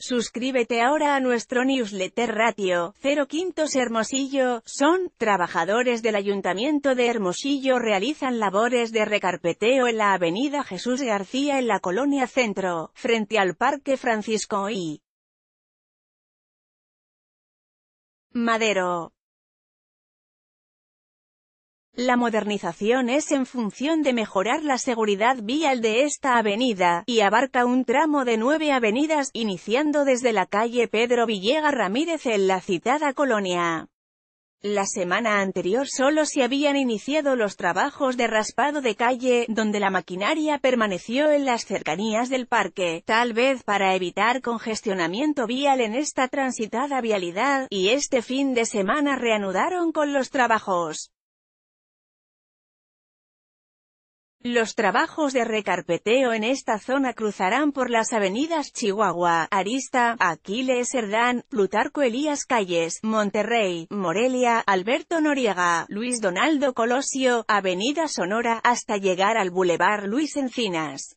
Suscríbete ahora a nuestro newsletter ratio, 0 Quintos Hermosillo, son, trabajadores del Ayuntamiento de Hermosillo realizan labores de recarpeteo en la avenida Jesús García en la Colonia Centro, frente al Parque Francisco I. Madero. La modernización es en función de mejorar la seguridad vial de esta avenida, y abarca un tramo de nueve avenidas, iniciando desde la calle Pedro Villega Ramírez en la citada colonia. La semana anterior solo se habían iniciado los trabajos de raspado de calle, donde la maquinaria permaneció en las cercanías del parque, tal vez para evitar congestionamiento vial en esta transitada vialidad, y este fin de semana reanudaron con los trabajos. Los trabajos de recarpeteo en esta zona cruzarán por las avenidas Chihuahua, Arista, Aquiles Herdán, Plutarco Elías Calles, Monterrey, Morelia, Alberto Noriega, Luis Donaldo Colosio, Avenida Sonora, hasta llegar al Boulevard Luis Encinas.